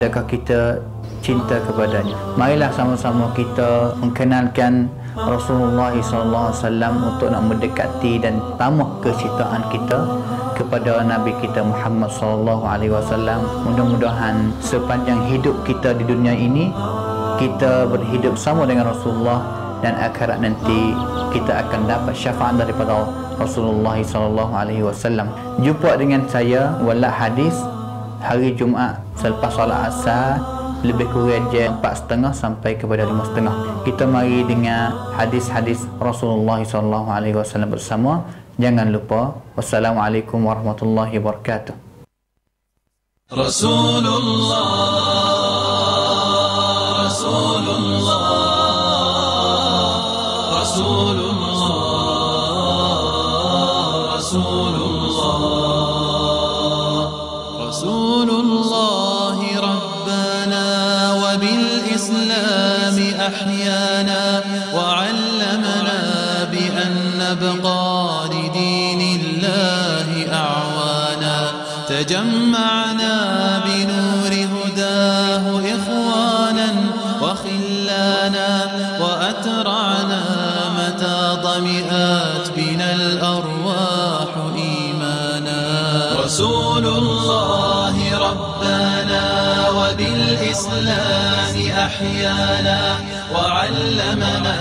adakah kita cinta kepadanya marilah sama-sama kita mengenalkan Rasulullah SAW untuk nak mendekati dan tamah kecintaan kita kepada Nabi kita Muhammad SAW. mudah-mudahan sepanjang hidup kita di dunia ini kita berhidup sama dengan Rasulullah dan akhirat nanti kita akan dapat syafaat daripada Rasulullah SAW. jumpa dengan saya wala hadis hari Jumaat selepas solat asar lebih kurang jam 4.30 sampai kepada 5.30 kita mari dengar hadis-hadis Rasulullah sallallahu alaihi wasallam bersama jangan lupa wassalamualaikum warahmatullahi wabarakatuh Rasulullah Rasulullah Rasulullah أحيانا وعلمنا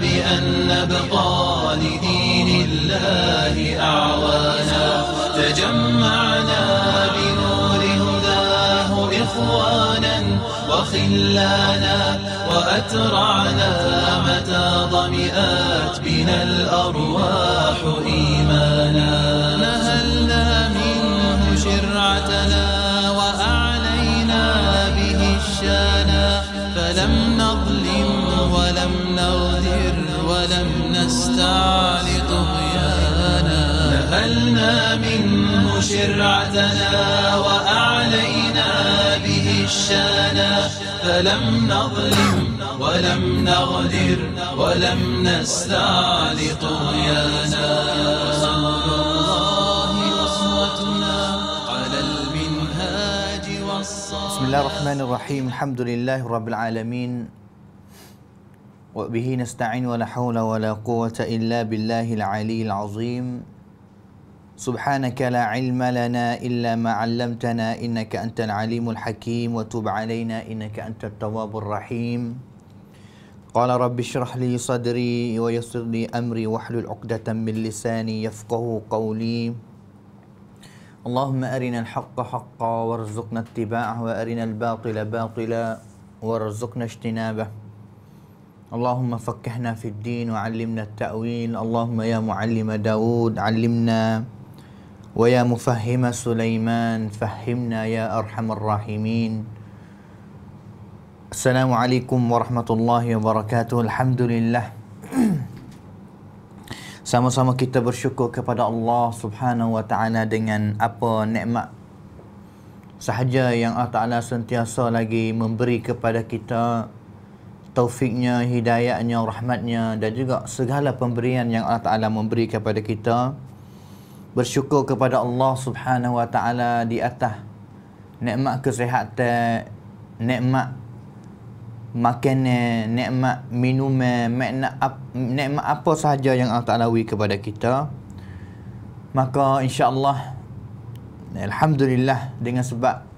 بأن نبقى لدين الله أعوانا تجمعنا بنور هداه إخوانا وخلانا وأترعنا متى ظمئات بنا الأرواح إيمانا الزعل منه شرعتنا وأعلينا به الشانا فلم نظلم ولم نغدر ولم نستعل طغيانا بسم الله الرحمن الرحيم الحمد لله رب العالمين وبه نستعين ولا حول ولا قوة إلا بالله العلي العظيم سبحانك لا علم لنا إلا ما علمتنا إنك أنت العليم الحكيم وتب علينا إنك أنت التواب الرحيم قال رب اشرح لي صدري ويسر لي أمري واحلل عقدة من لساني يفقه قولي اللهم أرنا الحق حقا وارزقنا اتباعه وأرنا الباطل باطلا وارزقنا اجتنابه اللهم فكهنا في الدين وعلمنا التأويل اللهم يا معلم داود علمنا ويا مفهم سليمان فهمنا يا أرحم الراحمين السلام عليكم ورحمة الله وبركاته الحمد لله Sama-sama kita bersyukur kepada Allah subhanahu wa ta'ala dengan apa nikmat sahaja yang Allah Ta'ala sentiasa lagi memberi kepada kita taufiknya, hidayahnya, rahmatnya dan juga segala pemberian yang Allah Ta'ala memberi kepada kita bersyukur kepada Allah Subhanahu Wa Ta'ala di atas nikmat kesihatan nikmat makanan, nikmat minuman, nikmat apa, apa sahaja yang Allah Ta'ala beri kepada kita maka insyaAllah Alhamdulillah dengan sebab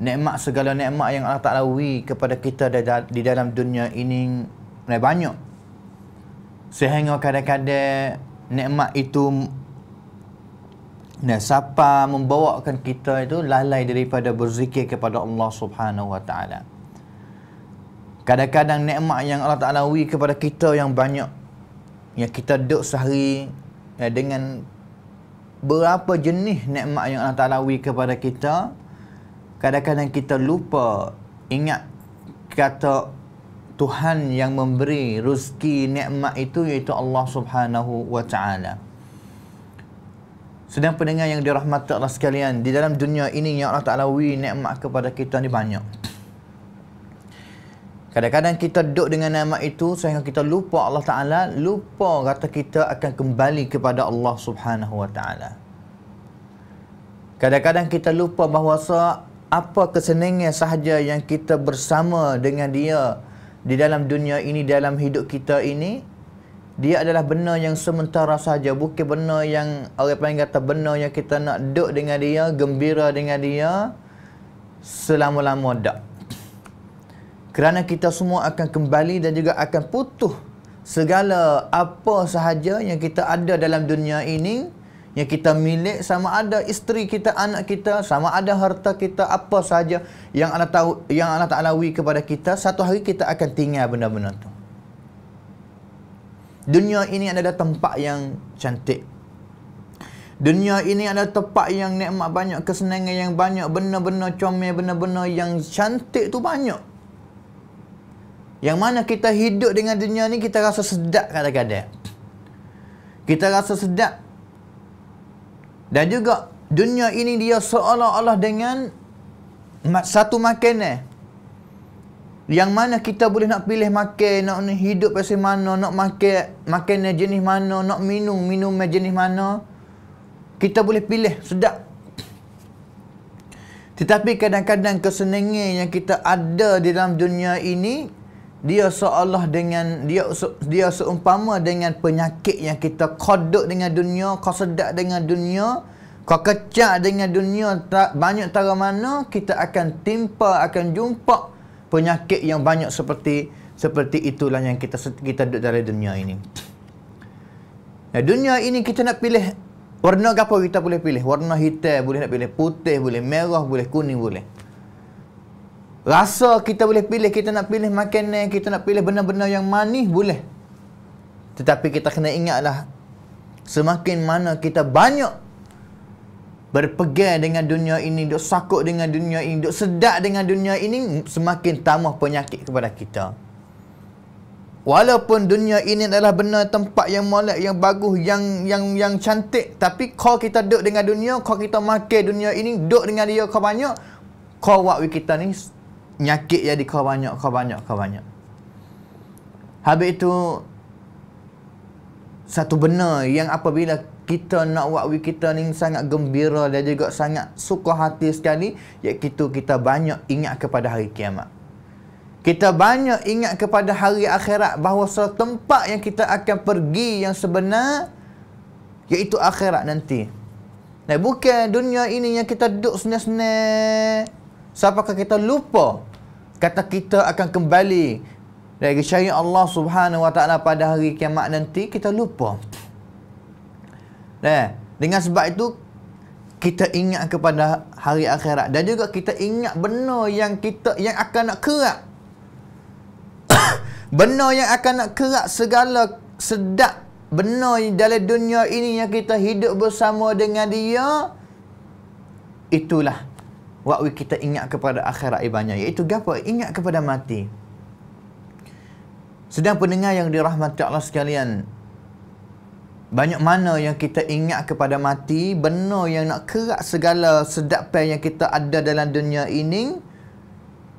nikmat segala nikmat yang Allah Ta'ala beri kepada kita di dalam dunia ini banyak sehingga kadang-kadang nikmat itu dan siapa membawakan kita itu lalai daripada berzikir kepada Allah Subhanahu Wa Ta'ala kadang-kadang nikmat yang Allah Ta'ala beri kepada kita yang banyak yang kita duduk sehari ya, dengan berapa jenis nikmat yang Allah Ta'ala beri kepada kita kadang-kadang kita lupa ingat kata Tuhan yang memberi rezeki nikmat itu iaitu Allah Subhanahu wa taala. Sedang pendengar yang dirahmati Allah sekalian, di dalam dunia ini yang Allah Taala beri nikmat kepada kita ni banyak. Kadang-kadang kita duduk dengan nama itu sehingga kita lupa Allah Taala, lupa kata kita akan kembali kepada Allah Subhanahu wa taala. Kadang-kadang kita lupa bahawa apa keseningan sahaja yang kita bersama dengan dia di dalam dunia ini, dalam hidup kita ini, dia adalah benda yang sementara sahaja bukan benda yang orang panggil kata benda yang kita nak duduk dengan dia, gembira dengan dia selama-lama dak. Kerana kita semua akan kembali dan juga akan putuh segala apa sahaja yang kita ada dalam dunia ini yang kita milik sama ada isteri kita anak kita sama ada harta kita apa sahaja yang Allah tahu yang Allah Taala wi kepada kita satu hari kita akan tinggal benda-benda tu dunia ini adalah tempat yang cantik dunia ini adalah tempat yang nikmat banyak kesenangan yang banyak benda-benda comel benda-benda yang cantik tu banyak yang mana kita hidup dengan dunia ni kita rasa sedap kadang-kadang kita rasa sedap dan juga dunia ini dia seolah-olah dengan satu makanan. Eh. Yang mana kita boleh nak pilih makan, nak hidup pasal mana, nak makan makanan jenis mana, nak minum minuman jenis mana. Kita boleh pilih sedap. Tetapi kadang-kadang kesenangan yang kita ada di dalam dunia ini dia seolah dengan dia dia seumpama dengan penyakit yang kita kodok dengan dunia, kau sedak dengan dunia, kau kecak dengan dunia tak banyak tara mana kita akan timpa akan jumpa penyakit yang banyak seperti seperti itulah yang kita kita duduk dari dunia ini. Nah, dunia ini kita nak pilih warna apa kita boleh pilih? Warna hitam boleh nak pilih, putih boleh, merah boleh, kuning boleh. Rasa kita boleh pilih, kita nak pilih makanan, kita nak pilih benda-benda yang manis, boleh. Tetapi kita kena ingatlah, semakin mana kita banyak berpegang dengan dunia ini, duk sakut dengan dunia ini, duk sedap dengan dunia ini, semakin tamah penyakit kepada kita. Walaupun dunia ini adalah benar tempat yang molek, yang bagus, yang yang yang cantik, tapi kalau kita duduk dengan dunia, kalau kita makan dunia ini, duduk dengan dia kau banyak, kau wakwi kita ni nyakit jadi kau banyak, kau banyak, kau banyak. Habis itu satu benda yang apabila kita nak buat we kita ni sangat gembira dan juga sangat suka hati sekali iaitu kita banyak ingat kepada hari kiamat. Kita banyak ingat kepada hari akhirat bahawa tempat yang kita akan pergi yang sebenar iaitu akhirat nanti. Dan bukan dunia ini yang kita duduk senang-senang Siapakah kita lupa kata kita akan kembali dari syariah Allah Subhanahu Wa Taala pada hari kiamat nanti kita lupa. Nah, eh, dengan sebab itu kita ingat kepada hari akhirat dan juga kita ingat benda yang kita yang akan nak kerak. benda yang akan nak kerak segala sedap benda dalam dunia ini yang kita hidup bersama dengan dia itulah Waktu kita ingat kepada akhirat ibadah Iaitu apa? Ingat kepada mati Sedang pendengar yang dirahmati Allah sekalian Banyak mana yang kita ingat kepada mati Benar yang nak kerak segala sedapan yang kita ada dalam dunia ini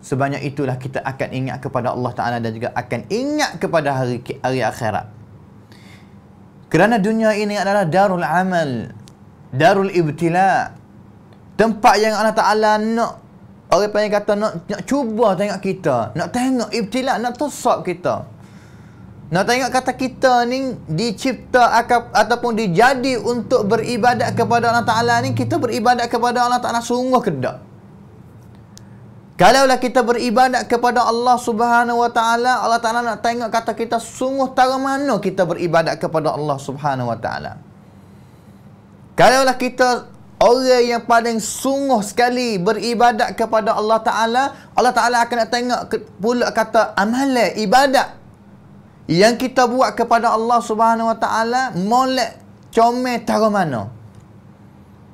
Sebanyak itulah kita akan ingat kepada Allah Ta'ala Dan juga akan ingat kepada hari, hari akhirat Kerana dunia ini adalah darul amal Darul ibtila' Tempat yang Allah Ta'ala nak Orang panggil kata nak, nak cuba tengok kita Nak tengok ibtilat, nak tusuk kita Nak tengok kata kita ni Dicipta ataupun dijadi untuk beribadat kepada Allah Ta'ala ni Kita beribadat kepada Allah Ta'ala sungguh ke tak? Kalaulah kita beribadat kepada Allah Subhanahu Wa Ta'ala Allah Ta'ala nak tengok kata kita sungguh tahu mana kita beribadat kepada Allah Subhanahu Wa Ta'ala Kalaulah kita orang yang paling sungguh sekali beribadat kepada Allah Ta'ala, Allah Ta'ala akan nak tengok pula kata amalan ibadat yang kita buat kepada Allah Subhanahu Wa Ta'ala molek comel taruh mana.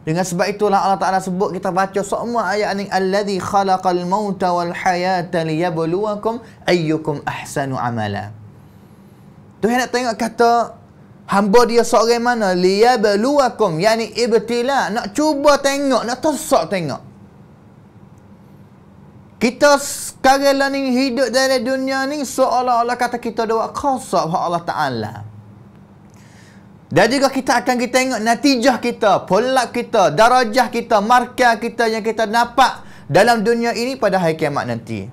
Dengan sebab itulah Allah Ta'ala sebut kita baca semua ayat ni Alladhi khalaqal mauta wal hayata liyabluwakum ayyukum ahsanu amala. Tuhan nak tengok kata Hamba dia seorang mana? Liya beluakum. Yang ni ibtila. Nak cuba tengok. Nak tersok tengok. Kita sekarang lah ni hidup dari dunia ni seolah-olah kata kita ada kosak oleh Allah Ta'ala. Dan juga kita akan kita tengok natijah kita, polak kita, darajah kita, markah kita yang kita dapat dalam dunia ini pada hari kiamat nanti.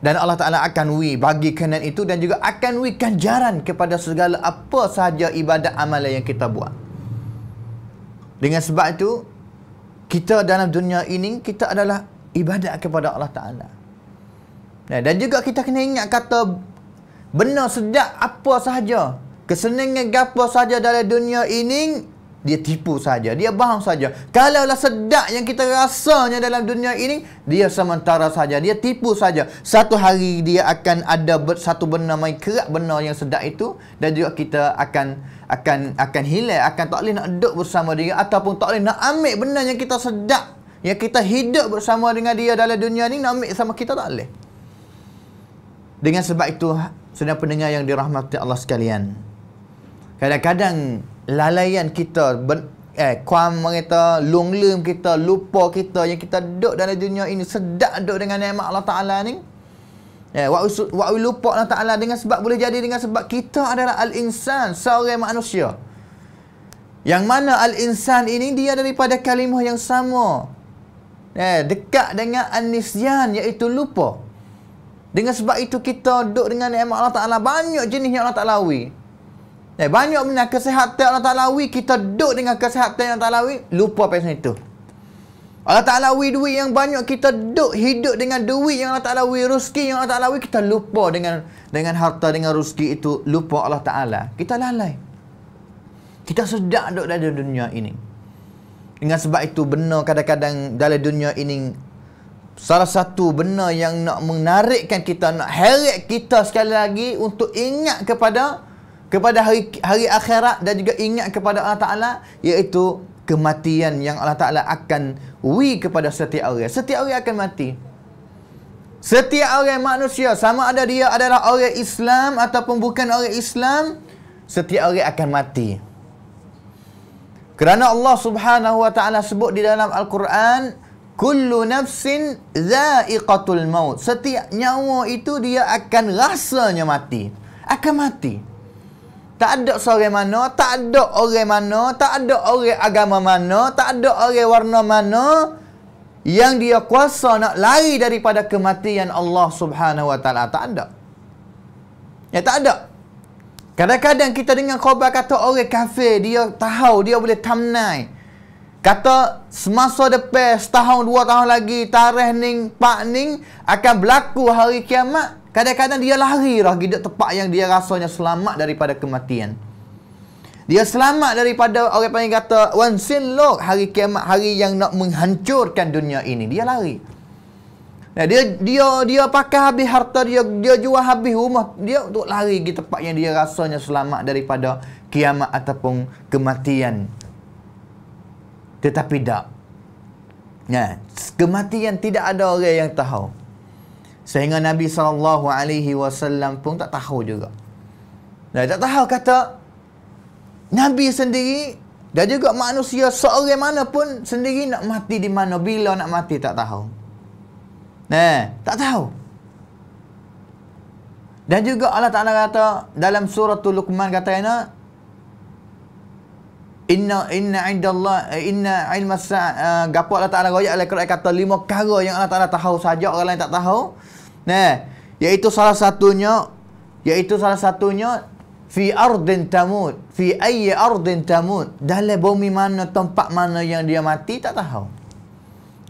Dan Allah Ta'ala akan we bagi kenan itu dan juga akan we ganjaran kepada segala apa sahaja ibadat amalan yang kita buat. Dengan sebab itu, kita dalam dunia ini, kita adalah ibadat kepada Allah Ta'ala. Nah, dan juga kita kena ingat kata benar sejak apa sahaja. kesenangan apa sahaja dalam dunia ini, dia tipu saja, dia bohong saja. Kalaulah sedap yang kita rasanya dalam dunia ini, dia sementara saja, dia tipu saja. Satu hari dia akan ada satu benda main kerak benda yang sedap itu dan juga kita akan akan akan hilang, akan tak boleh nak duduk bersama dia ataupun tak boleh nak ambil benda yang kita sedap yang kita hidup bersama dengan dia dalam dunia ini, nak ambil sama kita tak boleh. Dengan sebab itu, sedang pendengar yang dirahmati Allah sekalian. Kadang-kadang lalaian kita ben, eh kuam kita lunglum kita lupa kita yang kita duduk dalam dunia ini sedak duduk dengan nikmat Allah Taala ni eh wa wa lupa Allah Taala dengan sebab boleh jadi dengan sebab kita adalah al insan seorang manusia yang mana al insan ini dia daripada kalimah yang sama eh dekat dengan anisyan iaitu lupa dengan sebab itu kita duduk dengan nikmat Allah Taala banyak jenis yang Allah Taala wei Eh, banyak benda kesihatan Allah Ta'ala wi, kita duduk dengan kesihatan Allah Ta'ala wi, lupa pasal itu. Allah Ta'ala wi duit yang banyak, kita duduk hidup dengan duit yang Allah Ta'ala wi, rezeki yang Allah Ta'ala wi, kita lupa dengan dengan harta, dengan rezeki itu, lupa Allah Ta'ala. Kita lalai. Kita sedap duduk dalam dunia ini. Dengan sebab itu, benar kadang-kadang dalam dunia ini, Salah satu benar yang nak menarikkan kita, nak heret kita sekali lagi untuk ingat kepada kepada hari hari akhirat dan juga ingat kepada Allah Taala iaitu kematian yang Allah Taala akan wi kepada setiap orang. Setiap orang akan mati. Setiap orang manusia sama ada dia adalah orang Islam ataupun bukan orang Islam, setiap orang akan mati. Kerana Allah Subhanahu wa taala sebut di dalam Al-Quran, kullu nafsin zaiqatul maut. Setiap nyawa itu dia akan rasanya mati. Akan mati tak ada seorang mana, tak ada orang mana, tak ada orang agama mana, tak ada orang warna mana yang dia kuasa nak lari daripada kematian Allah Subhanahu Wa Taala. Tak ada. Ya tak ada. Kadang-kadang kita dengar khabar kata orang kafir dia tahu dia boleh tamnai. Kata semasa depan setahun dua tahun lagi tarikh ning pak ning akan berlaku hari kiamat. Kadang-kadang dia lari lah di tempat yang dia rasanya selamat daripada kematian. Dia selamat daripada orang panggil kata one sin look hari kiamat hari yang nak menghancurkan dunia ini. Dia lari. Nah, dia dia dia pakai habis harta dia dia jual habis rumah dia untuk lari di tempat yang dia rasanya selamat daripada kiamat ataupun kematian. Tetapi tak. Nah, kematian tidak ada orang yang tahu sehingga Nabi saw pun tak tahu juga. Dan tak tahu kata Nabi sendiri dan juga manusia seorang mana pun sendiri nak mati di mana bila nak mati tak tahu. Nah, tak tahu. Dan juga Allah Taala kata dalam surah Luqman kata inna inna indallah eh, inna ilma sa uh, eh, gapo Allah Taala royak lah Quran kata lima perkara yang Allah Taala tahu saja orang lain tak tahu. Nah, iaitu salah satunya iaitu salah satunya fi ardin tamut fi ayyi ardin tamut dalam bumi mana tempat mana yang dia mati tak tahu.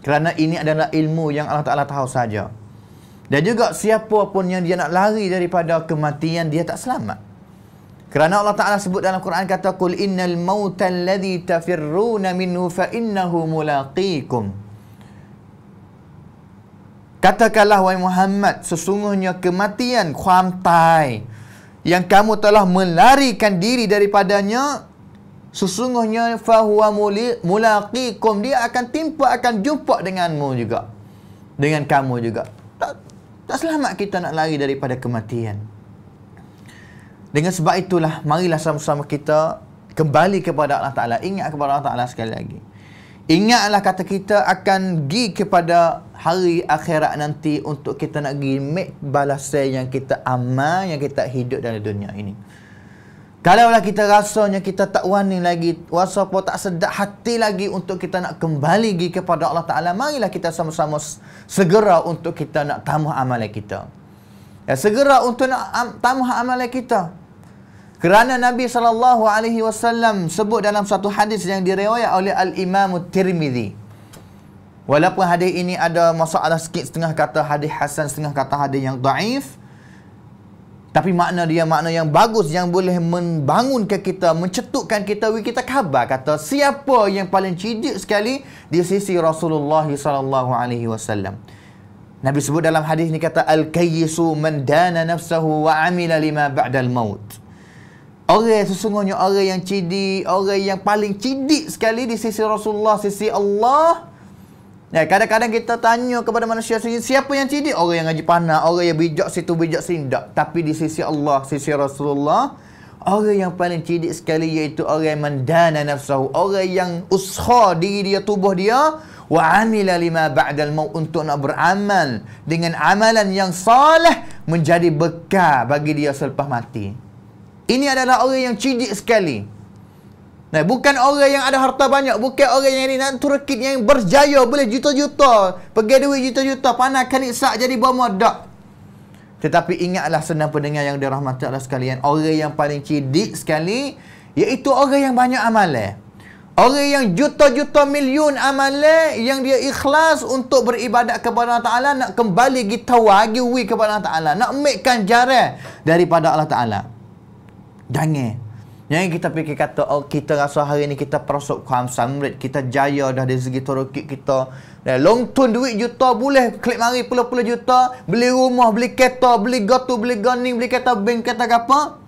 Kerana ini adalah ilmu yang Allah Taala tahu saja. Dan juga siapa pun yang dia nak lari daripada kematian dia tak selamat. Kerana Allah Taala sebut dalam Quran kata qul innal mauta alladhi tafirruna minhu fa innahu mulaqikum. Katakanlah wahai Muhammad sesungguhnya kematian kaum tai yang kamu telah melarikan diri daripadanya sesungguhnya fahuwa mulaqikum dia akan timpa akan jumpa denganmu juga dengan kamu juga tak, tak selamat kita nak lari daripada kematian dengan sebab itulah marilah sama-sama kita kembali kepada Allah Taala. Ingat kepada Allah Taala sekali lagi. Ingatlah kata kita akan pergi kepada hari akhirat nanti untuk kita nak pergi make balasan yang kita amal, yang kita hidup dalam dunia ini. Kalau lah kita rasanya kita tak wani lagi, rasa pun tak sedap hati lagi untuk kita nak kembali pergi kepada Allah Ta'ala, marilah kita sama-sama segera untuk kita nak tamuh amalan kita. Ya, segera untuk nak am, tamuh amalan kita. Kerana Nabi sallallahu alaihi wasallam sebut dalam satu hadis yang diriwayat oleh Al-Imam Tirmizi. Walaupun hadis ini ada masalah sikit setengah kata hadis hasan setengah kata hadis yang daif. Tapi makna dia makna yang bagus yang boleh membangunkan kita, mencetukkan kita, kita khabar kata siapa yang paling cidik sekali di sisi Rasulullah sallallahu alaihi wasallam. Nabi sebut dalam hadis ni kata al-kayyisu man dana nafsahu wa amila lima ba'dal maut. Orang sesungguhnya orang yang cidik, orang yang paling cidik sekali di sisi Rasulullah, sisi Allah. Ya, kadang-kadang kita tanya kepada manusia siapa yang cidik? Orang yang ngaji panah, orang yang bijak situ bijak sini tak. Tapi di sisi Allah, sisi Rasulullah, orang yang paling cidik sekali iaitu orang yang mendana nafsu, orang yang uskha diri dia tubuh dia wa amila lima ba'dal maut untuk nak beramal dengan amalan yang salah menjadi bekal bagi dia selepas mati. Ini adalah orang yang cidik sekali. Nah, bukan orang yang ada harta banyak, bukan orang yang ini nak turkit yang berjaya boleh juta-juta, pergi duit juta-juta, panah kanisak jadi bomo dak. Tetapi ingatlah senang pendengar yang dirahmati Allah sekalian, orang yang paling cidik sekali iaitu orang yang banyak amalan. Orang yang juta-juta milyun amalan yang dia ikhlas untuk beribadat kepada Allah Ta'ala nak kembali kita wagi kepada Allah Ta'ala. Nak make kan daripada Allah Ta'ala. Jangan. Jangan kita fikir kata, oh kita rasa hari ni kita perasuk kuam samrit, kita jaya dah dari segi torokit kita. Dan long tun duit juta boleh, klik mari puluh-puluh juta, beli rumah, beli kereta, beli gotu, beli goni beli kereta bank, kereta apa.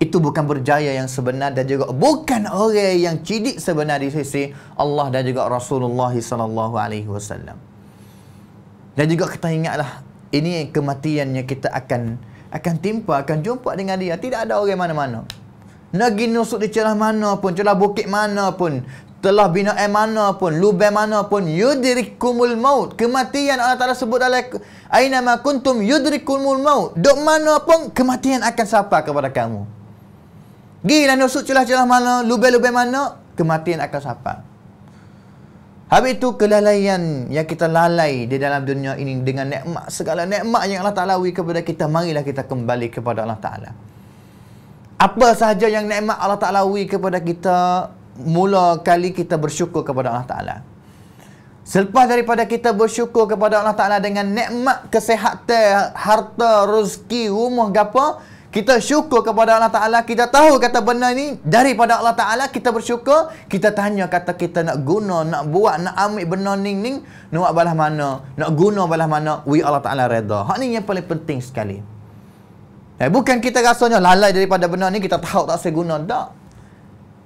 Itu bukan berjaya yang sebenar dan juga bukan orang yang cidik sebenar di sisi Allah dan juga Rasulullah SAW. Dan juga kita ingatlah, ini kematian yang kita akan berjaya akan timpa, akan jumpa dengan dia. Tidak ada orang mana-mana. Negeri nusuk di celah mana pun, celah bukit mana pun, telah bina air mana pun, lubang mana pun, yudrikumul maut. Kematian Allah Ta'ala sebut dalam aina ma kuntum yudrikumul maut. Dok mana pun, kematian akan sapa kepada kamu. Gila nusuk celah-celah mana, lubang-lubang mana, kematian akan sapa. Habis itu kelalaian yang kita lalai di dalam dunia ini dengan nikmat segala nikmat yang Allah Taala beri kepada kita marilah kita kembali kepada Allah Taala. Apa sahaja yang nikmat Allah Taala beri kepada kita mula kali kita bersyukur kepada Allah Taala. Selepas daripada kita bersyukur kepada Allah Taala dengan nikmat kesehatan, harta, rezeki, rumah, gapo, kita syukur kepada Allah Ta'ala. Kita tahu kata benar ni daripada Allah Ta'ala. Kita bersyukur. Kita tanya kata kita nak guna, nak buat, nak ambil benda ni ni. Nak balas mana? Nak guna balas mana? We Allah Ta'ala reda. Hak ni yang paling penting sekali. Eh, bukan kita rasanya lalai daripada benar ni. Kita tahu tak saya guna. Tak.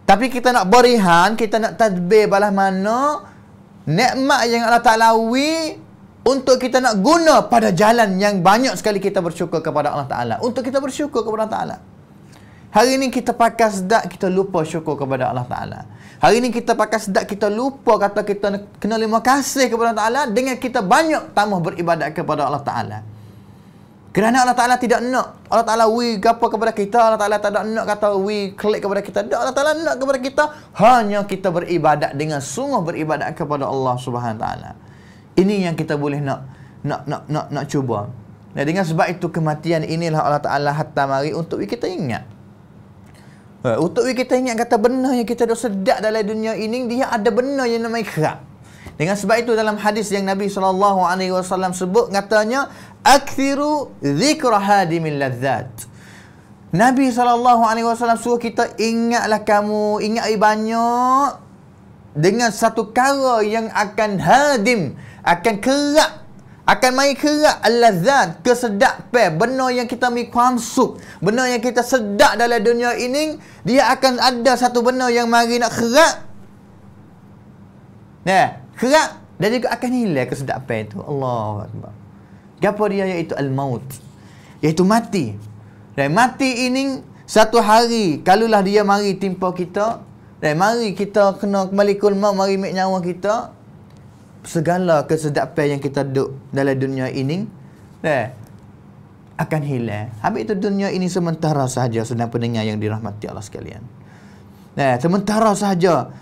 Tapi kita nak berihan. Kita nak tadbir balas mana? Nekmat yang Allah Ta'ala we untuk kita nak guna pada jalan yang banyak sekali kita bersyukur kepada Allah Ta'ala. Untuk kita bersyukur kepada Allah Ta'ala. Hari ini kita pakai sedap, kita lupa syukur kepada Allah Ta'ala. Hari ini kita pakai sedap, kita lupa kata kita kena terima kasih kepada Allah Ta'ala dengan kita banyak tambah beribadat kepada Allah Ta'ala. Kerana Allah Ta'ala tidak nak. Allah Ta'ala we gapa kepada kita. Allah Ta'ala tak nak kata we klik kepada kita. Tak, Allah Ta'ala nak kepada kita. Hanya kita beribadat dengan sungguh beribadat kepada Allah Subhanahu Wa Ta'ala. Ini yang kita boleh nak nak nak nak, nak cuba. Dan dengan sebab itu kematian inilah Allah Taala hatta mari untuk kita ingat. Eh, untuk kita ingat kata benar yang kita dah sedak dalam dunia ini dia ada benar yang namanya. ikhra. Dengan sebab itu dalam hadis yang Nabi saw sebut katanya akthiru dhikra hadimil ladzat. Nabi saw suruh kita ingatlah kamu ingat banyak dengan satu kara yang akan hadim akan kerak akan mai kerak al-lazat kesedak pe benda yang kita mi kuamsuk benda yang kita sedak dalam dunia ini dia akan ada satu benda yang mari nak kerak nah kerak dan juga akan hilang kesedak pe itu Allah Akbar gapo dia iaitu al-maut iaitu mati dan mati ini satu hari kalulah dia mari timpa kita dan mari kita kena kembali kulma mari mik nyawa kita segala kesedapan yang kita duduk dalam dunia ini eh, akan hilang. Habis itu dunia ini sementara sahaja sedang pendengar yang dirahmati Allah sekalian. Eh, sementara sahaja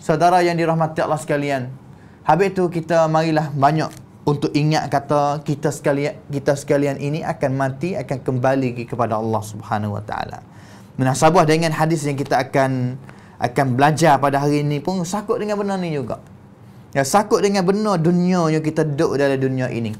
saudara yang dirahmati Allah sekalian. Habis itu kita marilah banyak untuk ingat kata kita sekalian kita sekalian ini akan mati akan kembali kepada Allah Subhanahu Wa Taala. Menasabah dengan hadis yang kita akan akan belajar pada hari ini pun sakut dengan benar ni juga. Ya, sakut dengan benar dunia yang kita duduk dalam dunia ini.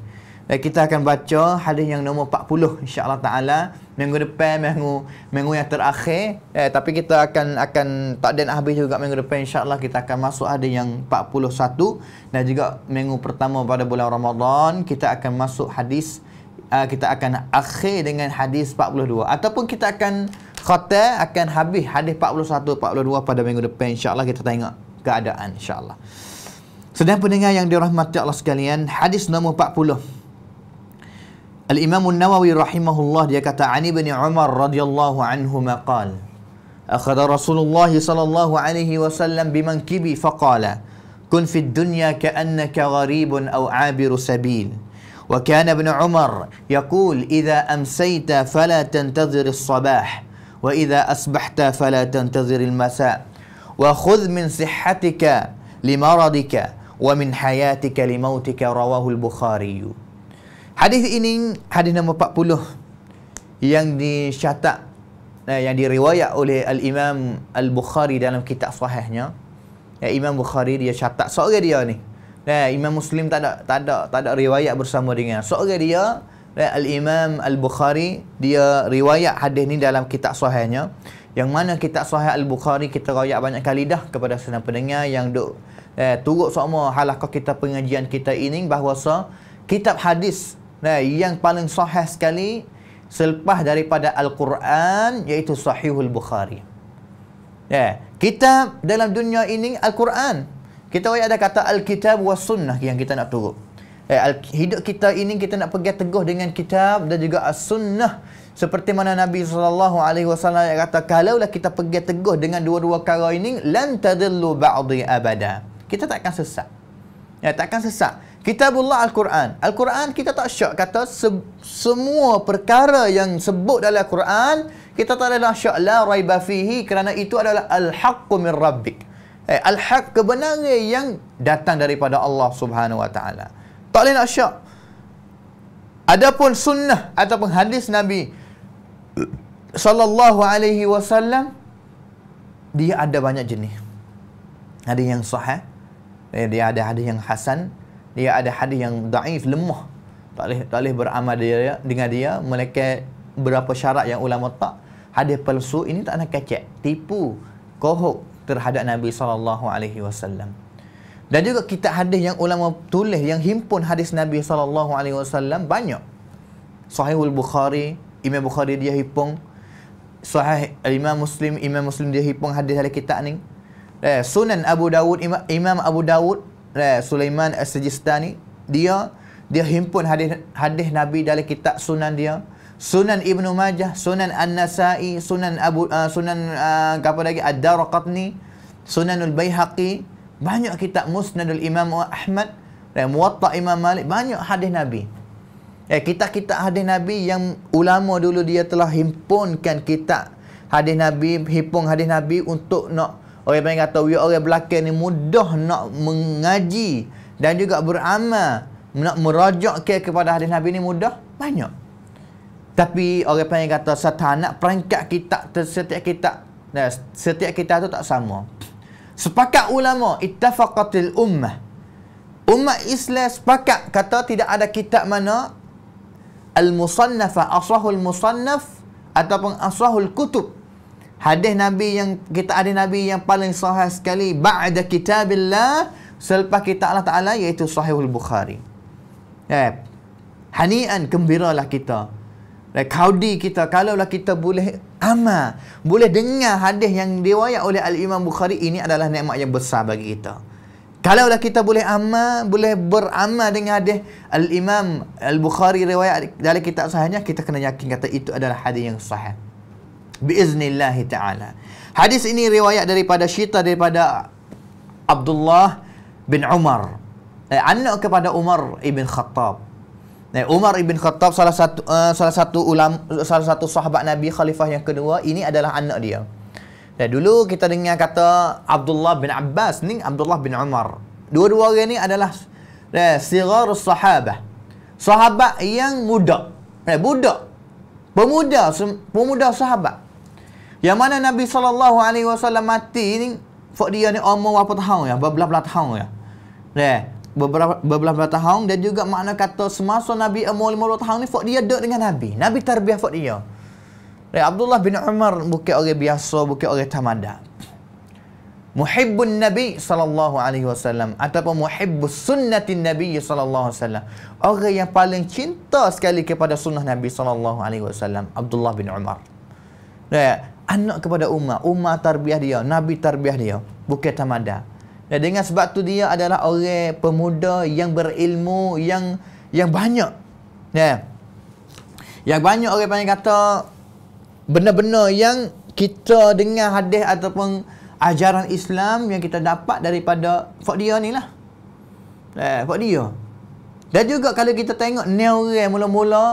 Ya, kita akan baca hadis yang nombor 40 insya-Allah taala minggu depan minggu minggu yang terakhir eh, tapi kita akan akan tak dan habis juga minggu depan Insya Allah kita akan masuk hadis yang 41 dan juga minggu pertama pada bulan Ramadan kita akan masuk hadis uh, kita akan akhir dengan hadis 42 ataupun kita akan khatam akan habis hadis 41 42 pada minggu depan Insya Allah kita tengok keadaan Insya Allah. Sedang pendengar yang dirahmati Allah sekalian, hadis nomor 40. Al-Imam nawawi rahimahullah dia kata Ani bin Umar radhiyallahu anhu maqal Akhadha Rasulullah sallallahu alaihi wasallam bimankibi faqala Kun fi dunya ka'annaka gharibun aw 'abiru sabil wa kana ibn Umar yaqul idza amsayta fala tantazir as-sabah wa idza asbahta fala tantazir al-masa wa khudh min sihhatika limaradika wa min hayatika li mautika rawahu al-Bukhari. Hadis ini hadis nombor 40 yang dicatat eh, yang diriwayat oleh al-Imam al-Bukhari dalam kitab sahihnya. Ya Imam Bukhari dia catat seorang dia ni. Nah, eh, Imam Muslim tak ada tak ada tak ada riwayat bersama dengan. Seorang dia eh, Al-Imam Al-Bukhari dia riwayat hadis ni dalam kitab sahihnya yang mana kitab sahih Al-Bukhari kita riwayat banyak kali dah kepada senang pendengar yang duk eh, turut sama halakah kita pengajian kita ini bahawa kitab hadis eh, yang paling sahih sekali selepas daripada Al-Quran iaitu Sahihul Bukhari. Eh, kitab dalam dunia ini Al-Quran. Kita boleh ada kata Al-Kitab wa Sunnah yang kita nak turut. Eh, hidup kita ini kita nak pergi teguh dengan kitab dan juga As-Sunnah. Seperti mana Nabi sallallahu alaihi wasallam kata kalaulah kita pegang teguh dengan dua-dua perkara ini lan tadillu ba'di abada kita tak akan sesat. Ya, tak akan sesat. Kitabullah Al-Quran. Al-Quran kita tak syak kata se- semua perkara yang sebut dalam Al-Quran, kita tak ada syak la raiba fihi kerana itu adalah al-haqqu min rabbik. Eh, al-haq kebenaran yang datang daripada Allah Subhanahu Wa Taala. Tak ada nak syak. Adapun sunnah ataupun hadis Nabi sallallahu alaihi wasallam dia ada banyak jenis. Ada yang sahih, Eh, dia ada hadis yang hasan dia ada hadis yang daif lemah tak boleh tak boleh beramal dia dengan dia mereka berapa syarat yang ulama tak hadis palsu ini tak nak kecek tipu kohok terhadap Nabi sallallahu alaihi wasallam dan juga kitab hadis yang ulama tulis yang himpun hadis Nabi sallallahu alaihi wasallam banyak Sahihul Bukhari Imam Bukhari dia himpun Sahih Imam Muslim Imam Muslim dia himpun hadis dari kitab ni eh, Sunan Abu Dawud Imam, Imam Abu Dawud eh, Sulaiman Sajistani dia dia himpun hadis hadis Nabi dalam kitab Sunan dia Sunan Ibnu Majah Sunan An-Nasa'i Sunan Abu uh, Sunan uh, apa lagi Ad-Darqatni Sunanul bayhaqi banyak kitab Musnadul Imam Ahmad eh, Muwatta Imam Malik banyak hadis Nabi eh kitab-kitab hadis Nabi yang ulama dulu dia telah himpunkan kitab hadis Nabi himpun hadis Nabi untuk nak Orang yang kata we orang belakang ni mudah nak mengaji dan juga beramal nak merajak ke kepada hadis Nabi ni mudah banyak. Tapi orang panggil kata satanak perangkat kita setiap kita setiap kita tu tak sama. Sepakat ulama ittafaqatil ummah. ummah Islam sepakat kata tidak ada kitab mana al-musannafa aslahul musannaf ataupun aslahul kutub Hadis Nabi yang kita ada Nabi yang paling sahih sekali ba'da kitabillah selepas kita Allah Taala iaitu al Bukhari. Ya. Yeah. Hanian gembiralah kita. Rekaudi kita kalaulah kita boleh ama boleh dengar hadis yang diriwayat oleh Al-Imam Bukhari ini adalah nikmat yang besar bagi kita. Kalaulah kita boleh amal, boleh beramal dengan hadis Al-Imam Al-Bukhari riwayat dari kitab sahihnya kita kena yakin kata itu adalah hadis yang sahih biiznillahi taala hadis ini riwayat daripada syita daripada Abdullah bin Umar eh, anak kepada Umar ibn Khattab eh, Umar ibn Khattab salah satu uh, salah satu ulam salah satu sahabat Nabi khalifah yang kedua ini adalah anak dia eh, dulu kita dengar kata Abdullah bin Abbas ni Abdullah bin Umar dua-dua orang ni adalah eh, sigar sahabat sahabat yang muda eh, budak pemuda pemuda sahabat yang mana Nabi sallallahu alaihi wasallam mati ni fak dia ni umur berapa tahun ya? Berbelah-belah tahun ya. Leh, beberapa berbelah-belah tahun dan juga makna kata semasa Nabi umur 50 tahun ni fak dia dekat dengan Nabi. Nabi tarbiyah fak dia. Leh, Abdullah bin Umar bukan orang biasa, bukan orang tamada. Muhibbun Nabi sallallahu alaihi wasallam ataupun muhibbus sunnati Nabi sallallahu alaihi wasallam. Orang yang paling cinta sekali kepada sunnah Nabi sallallahu alaihi wasallam Abdullah bin Umar. Leh, anak kepada umat, umat tarbiah dia. Nabi tarbiah dia. Bukit Tamada. Dan dengan sebab tu dia adalah orang pemuda yang berilmu yang yang banyak. Ya. Yeah. Yang banyak orang banyak kata benar-benar yang kita dengar hadis ataupun ajaran Islam yang kita dapat daripada fak dia ni lah. Eh, ya, fak dia. Dan juga kalau kita tengok Neo, orang mula-mula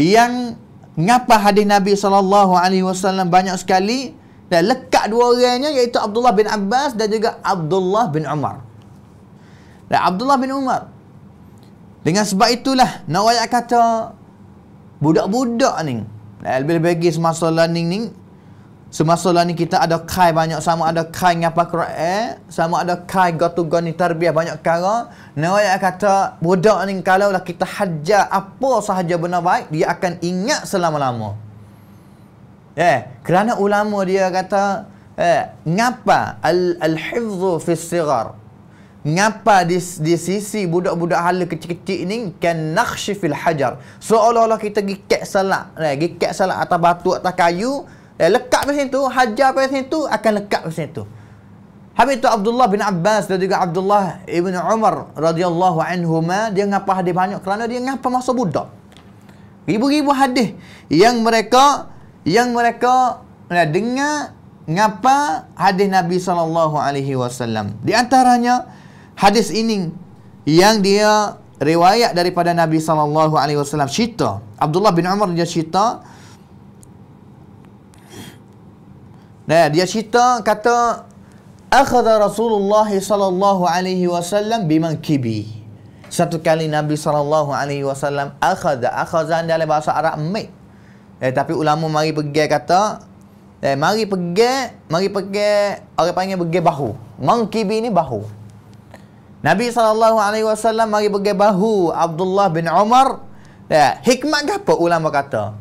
yang Ngapa hadis Nabi sallallahu alaihi wasallam banyak sekali dan lekat dua orangnya iaitu Abdullah bin Abbas dan juga Abdullah bin Umar. Dan Abdullah bin Umar. Dengan sebab itulah nak kata budak-budak ni. Lebih-lebih lagi semasa learning ni Semasa lah ni kita ada kai banyak sama ada kai ngapa Quran, eh? sama ada kai gotu goni tarbiyah banyak kara. Nabi yang kata budak ni kalau lah kita hajar apa sahaja benda baik dia akan ingat selama-lama. Eh, kerana ulama dia kata eh ngapa al al hifzu fi sighar. Ngapa di, di sisi budak-budak hal kecil-kecil ni kan nakhshifil hajar. Seolah-olah kita gigit salah eh, gigit salah atas batu atas kayu, eh, lekat macam tu, hajar macam tu, akan lekat macam tu. Habis tu Abdullah bin Abbas dan juga Abdullah ibn Umar radhiyallahu anhuma dia ngapa hadis banyak kerana dia ngapa masa budak. Ribu-ribu hadis yang mereka yang mereka nah, dengar ngapa hadis Nabi sallallahu alaihi wasallam. Di antaranya hadis ini yang dia riwayat daripada Nabi sallallahu alaihi wasallam cerita Abdullah bin Umar dia cerita Nah, dia cerita kata akhadha Rasulullah sallallahu alaihi wasallam biman kibi. Satu kali Nabi sallallahu alaihi wasallam akhadha akhadha dalam bahasa Arab mik. Eh tapi ulama mari pergi kata eh mari pergi mari pergi orang panggil pergi bahu. Mangkibi ini bahu. Nabi sallallahu alaihi wasallam mari pergi bahu Abdullah bin Umar. Eh, hikmat gapo ulama kata?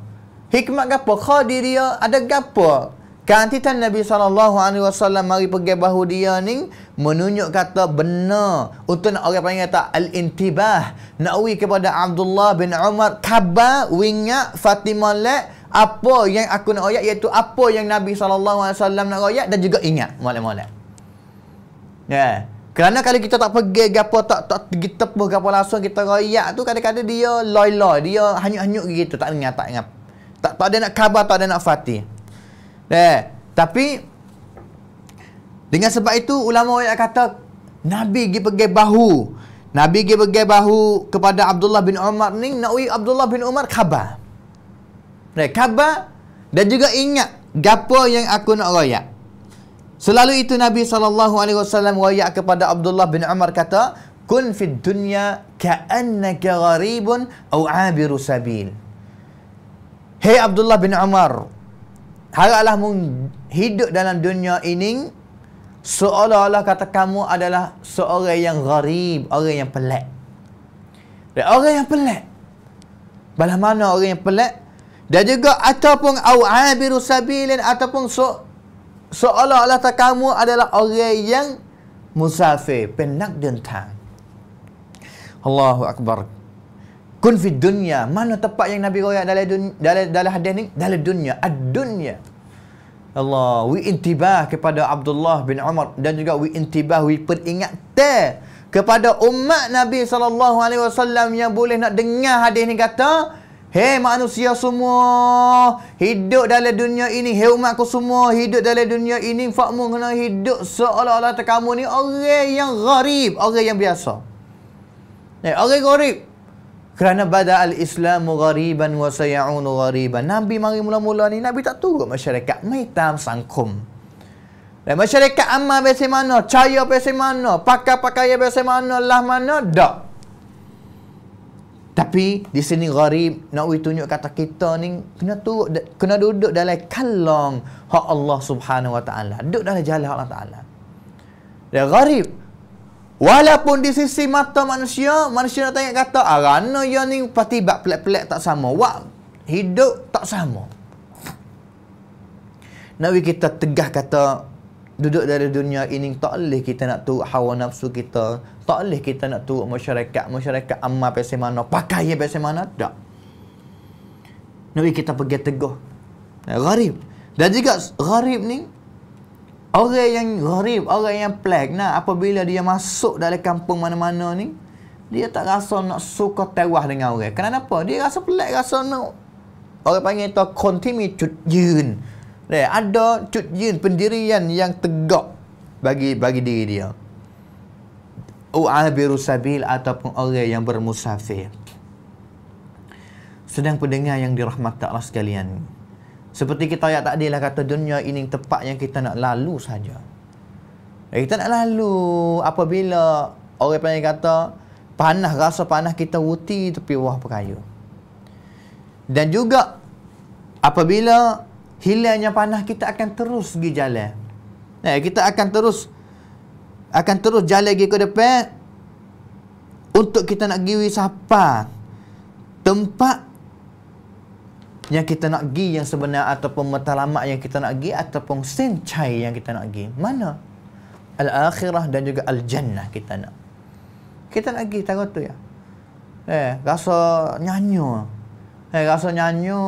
hikmah gapo? Khadiriyah ada gapo? Kan titan Nabi SAW mari pergi bahu dia ni menunjuk kata benar untuk nak orang panggil tak al-intibah na'wi kepada Abdullah bin Umar kaba, wingat Fatimah le, apa yang aku nak royak iaitu apa yang Nabi SAW nak royak dan juga ingat malam-malam ya yeah. kerana kalau kita tak pergi gapo tak tak pergi tepuh gapo langsung kita royak tu kadang-kadang dia loy-loy dia hanyut-hanyut gitu tak ingat tak ingat tak, tak ada nak khabar tak ada nak fatih Eh, tapi dengan sebab itu ulama ulama kata Nabi pergi pegang bahu. Nabi pergi pegang bahu kepada Abdullah bin Umar ni nawi Abdullah bin Umar khabar. Eh, khabar dan juga ingat gapo yang aku nak royak. Selalu itu Nabi sallallahu alaihi wasallam royak kepada Abdullah bin Umar kata, "Kun fid dunya ka'annaka gharibun aw 'abiru sabil." Hei Abdullah bin Umar, haraplah mung hidup dalam dunia ini seolah-olah kata kamu adalah seorang yang gharib, orang yang pelik. Dan orang yang pelik. Balah mana orang yang pelik? Dan juga ataupun au'abiru sabilin ataupun so, seolah-olah kata kamu adalah orang yang musafir, penak dentang. Allahu akbar. Kun fi dunya. Mana tempat yang Nabi royak dalam dunia, dalam dalam hadis ni? Dalam dunia, ad-dunya. Allah, wi intibah kepada Abdullah bin Umar dan juga wi intibah wi peringatan kepada umat Nabi sallallahu alaihi wasallam yang boleh nak dengar hadis ni kata, Hei manusia semua hidup dalam dunia ini. Hei umatku semua hidup dalam dunia ini. Fakmu kena hidup seolah-olah kamu ni orang yang gharib. Orang yang biasa. Eh, orang gharib. Kerana bada al-Islamu ghariban wa sayaunu ghariban. Nabi mari mula-mula ni, Nabi tak turut masyarakat. Maitam sangkum. Dan masyarakat amma biasa mana? Caya biasa mana? Pakai pakaian biasa mana? Lah mana? Tak. Tapi di sini gharib nak we tunjuk kata kita ni kena turut kena duduk dalam kalong hak Allah Subhanahu wa taala. Duduk dalam jalan Allah taala. Dia gharib Walaupun di sisi mata manusia, manusia nak tanya kata, arana ah, ya ni pasti bak pelik-pelik tak sama. Wak hidup tak sama. Nabi kita tegah kata, duduk dari dunia ini tak boleh kita nak turut hawa nafsu kita. Tak boleh kita nak turut masyarakat. Masyarakat amal pasal mana, pakai yang pasal mana. Tak. Nabi kita pergi teguh. Garib. Dan juga garib ni, Orang yang gharib, orang yang plek nah apabila dia masuk dalam kampung mana-mana ni, dia tak rasa nak suka tewas dengan orang. Kenapa? Dia rasa plek, rasa nak orang panggil itu kontimi cut jin. Eh, ada cut jin pendirian yang tegak bagi bagi diri dia. U'abiru sabil ataupun orang yang bermusafir. Sedang pendengar yang dirahmati Allah sekalian. Seperti kita ayat tadi lah kata dunia ini tempat yang kita nak lalu saja. Eh, kita nak lalu apabila orang panggil kata panah rasa panah kita wuti tepi wah perkaya. Dan juga apabila hilangnya panah kita akan terus pergi jalan. Eh, kita akan terus akan terus jalan pergi ke depan untuk kita nak pergi sampai tempat yang kita nak pergi yang sebenar ataupun matlamat yang kita nak pergi ataupun sencai yang kita nak pergi mana al akhirah dan juga al jannah kita nak kita nak pergi tahu tu ya eh rasa nyanyo eh rasa nyanyo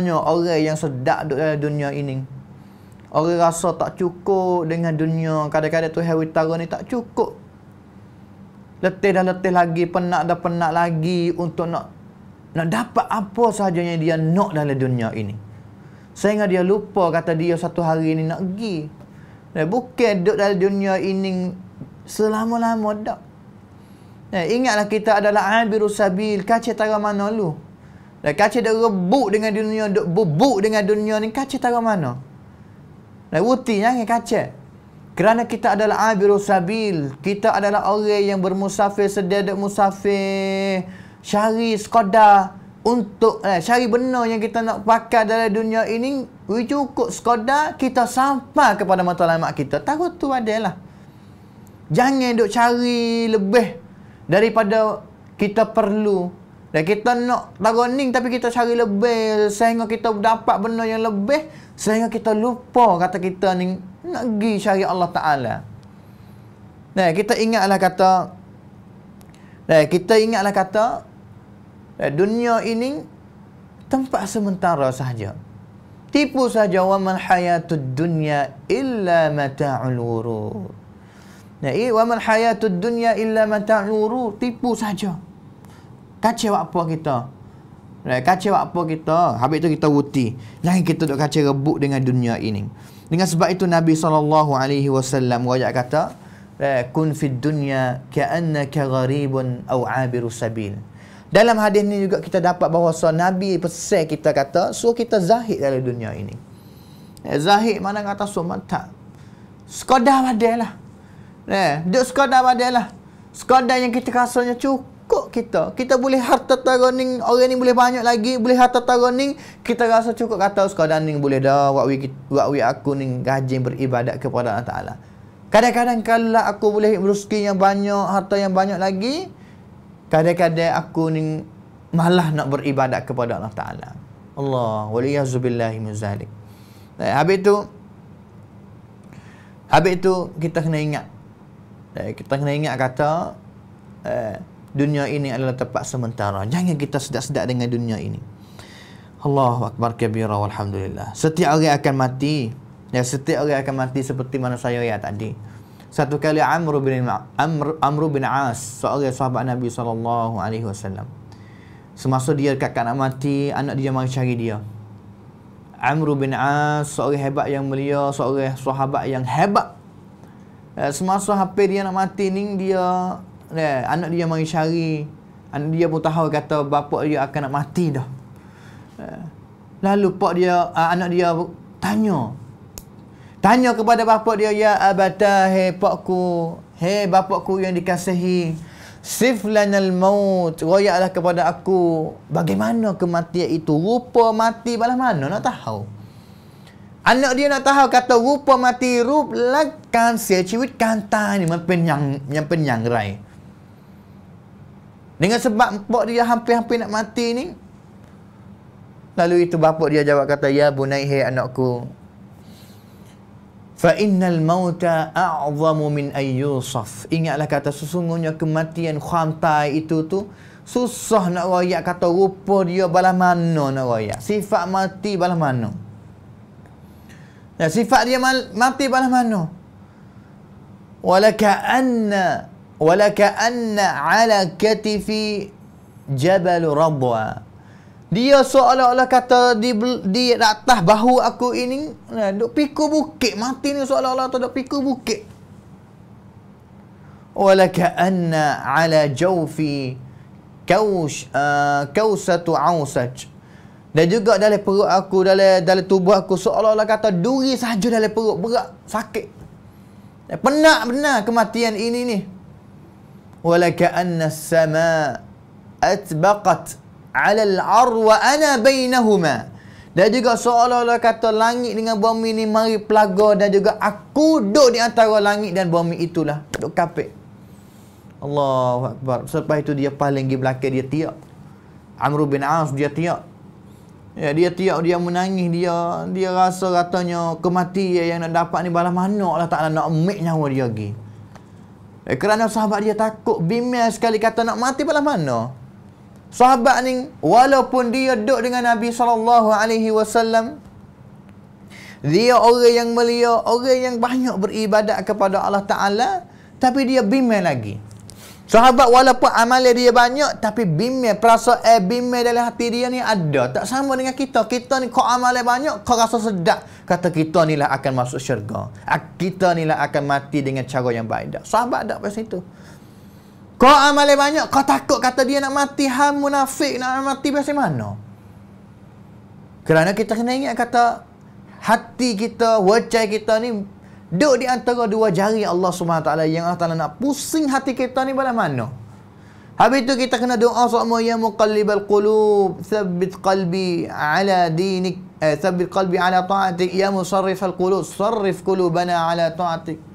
nyo orang yang sedap duduk dalam dunia ini orang rasa tak cukup dengan dunia kadang-kadang tu hari tarun ni tak cukup letih dah letih lagi penat dah penat lagi untuk nak nak dapat apa sahaja yang dia nak dalam dunia ini. Sehingga dia lupa kata dia satu hari ini nak pergi. Dia eh, bukan duduk dalam dunia ini selama-lama tak. Eh, ingatlah kita adalah abiru sabil, kaca tara mana lu? Dan eh, kaca dia rebuk dengan dunia, duk bubuk dengan dunia ni kaca tara mana? Dan eh, uti jangan kaca. Kerana kita adalah abiru sabil, kita adalah orang yang bermusafir sedia duk musafir cari sekadar untuk eh, cari benda yang kita nak pakai dalam dunia ini cukup sekadar kita sampai kepada mata matlamat kita Tahu tu adalah jangan duk cari lebih daripada kita perlu dan kita nak tagoning tapi kita cari lebih sehingga kita dapat benda yang lebih sehingga kita lupa kata kita ni nak pergi cari Allah Ta'ala nah, kita ingatlah kata nah, kita ingatlah kata Eh, dunia ini tempat sementara sahaja. Tipu sahaja wa man hayatud dunya illa mata'ul wurur. Nah, ya, wa man hayatud dunya illa mata'ul wurur, tipu sahaja. Kacau apa kita? Nah, eh, kacau apa kita? Habis itu kita wuti. Jangan kita duk kacau rebut dengan dunia ini. Dengan sebab itu Nabi saw. alaihi wasallam wajak kata, eh, kun fid dunya ka'annaka gharibun aw 'abiru sabil. Dalam hadis ni juga kita dapat bahawa so, Nabi pesan kita kata suruh kita zahid dalam dunia ini. Eh, zahid mana kata suruh mantap. Sekadar badai lah. Eh, duduk sekadar badai lah. Sekadar yang kita rasanya cukup kita. Kita boleh harta taroning, orang ni boleh banyak lagi. Boleh harta taroning, kita rasa cukup kata oh, sekadar ni boleh dah. Wakwi, wakwi aku ni gajin beribadat kepada Allah Ta'ala. Kadang-kadang kalau aku boleh beruski yang banyak, harta yang banyak lagi, kadang-kadang aku ni malah nak beribadat kepada Allah Ta'ala. Allah waliyahzubillahi muzalik. Eh, habis tu, habis tu kita kena ingat. Eh, kita kena ingat kata, eh, dunia ini adalah tempat sementara. Jangan kita sedak-sedak dengan dunia ini. Allah Akbar kabira walhamdulillah. Setiap orang akan mati. Ya, setiap orang akan mati seperti mana saya ya tadi. Satu kali Amr bin Amr, Amr bin As, seorang sahabat Nabi sallallahu alaihi wasallam. Semasa dia dekat nak mati, anak dia mari cari dia. Amr bin As, seorang hebat yang mulia, seorang sahabat yang hebat. Eh, semasa hampir dia nak mati ni dia eh, anak dia mari cari. Anak dia pun tahu kata bapak dia akan nak mati dah. Eh, lalu pak dia eh, anak dia tanya, Tanya kepada bapak dia, Ya abata, he, pakku, he, bapakku yang dikasihi, siflan al-maut, royaklah kepada aku, bagaimana kematian itu? Rupa mati balas mana nak tahu? Anak dia nak tahu kata rupa mati rup lakan si ciwit kantan ni mempenyang yang penyang rai. Dengan sebab bapak dia hampir-hampir nak mati ni. Lalu itu bapak dia jawab kata ya bunai hai anakku Fa innal mauta a'zamu min ayyusaf. Ingatlah kata sesungguhnya kematian khamtai itu tu susah nak royak kata rupa dia balas mana nak royak. Sifat mati balas mana. Ya, sifat dia mal, mati balas mana. Walaka'anna walaka'anna ala katifi jabal radwa. Dia seolah-olah kata di, di atas bahu aku ini nah, duk pikul bukit. Mati ni seolah-olah tu duk pikul bukit. Walaka anna ala jawfi kaus uh, kausatu ausaj. Dan juga dalam perut aku, dalam dalam tubuh aku seolah-olah kata duri saja dalam perut berat, sakit. Penat benar kematian ini ni. Walaka anna sama atbaqat ala ar wa ana bainahuma dan juga seolah-olah kata langit dengan bumi ni mari pelaga dan juga aku duduk di antara langit dan bumi itulah duduk kapit Allahu Akbar selepas itu dia paling di belakang dia tiak Amr bin Auf dia tiak ya dia tiak dia menangis dia dia rasa katanya kematian ya, yang nak dapat ni balas mana Allah Ta'ala nak ambil nyawa dia lagi eh, kerana sahabat dia takut bimbang sekali kata nak mati balas mana Sahabat ni walaupun dia duduk dengan Nabi sallallahu alaihi wasallam dia orang yang mulia, orang yang banyak beribadat kepada Allah Taala tapi dia bimbel lagi. Sahabat walaupun amal dia banyak tapi bimbel perasaan eh, bimbel dalam hati dia ni ada. Tak sama dengan kita. Kita ni kau amal banyak kau rasa sedap. Kata kita ni lah akan masuk syurga. Kita ni lah akan mati dengan cara yang baik. Sahabat tak pasal itu. Kau amal banyak, kau takut kata dia nak mati ham munafik, nak mati macam mana? Kerana kita kena ingat kata hati kita, wajah kita ni duduk di antara dua jari Allah SWT yang Allah Ta'ala nak pusing hati kita ni pada mana? Habis tu kita kena doa sama ya muqallib al-qulub thabbit qalbi ala dinik eh, thabbit qalbi ala ta'atik ya musarrif al-qulub sarrif qulubana ala ta'atik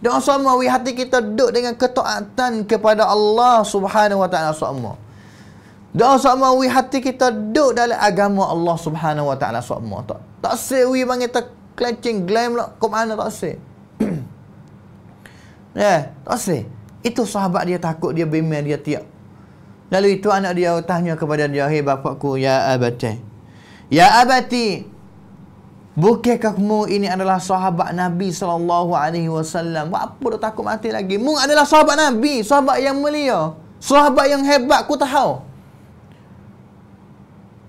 Doa semua we hati kita duduk dengan ketaatan kepada Allah Subhanahu wa taala semua. Doa sama we hati kita duduk dalam agama Allah Subhanahu wa taala semua. Tak tak sewi bang kita clenching glam lah ke mana tak se. ya, yeah, tak se. Itu sahabat dia takut dia bimbing dia tiap. Lalu itu anak dia tanya kepada dia, "Hei bapakku, ya abati." Ya abati, Bukankah kamu ini adalah sahabat Nabi sallallahu alaihi wasallam? Apa dah takut mati lagi? Mu adalah sahabat Nabi, sahabat yang mulia, sahabat yang hebat ku tahu.